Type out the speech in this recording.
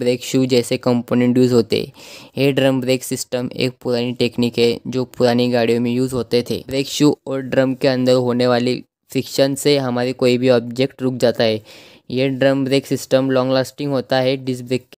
brake shoe जैसे component use होते ये ड्रम ब्रेक सिस्टम एक पुरानी टेक्निक है जो पुरानी गाड़ियों में यूज़ होते थे ब्रेक शू और ड्रम के अंदर होने वाली फ्रिक्शन से हमारे कोई भी ऑब्जेक्ट रुक जाता है ये drum brake system long lasting होता है डिस्क ब्रेक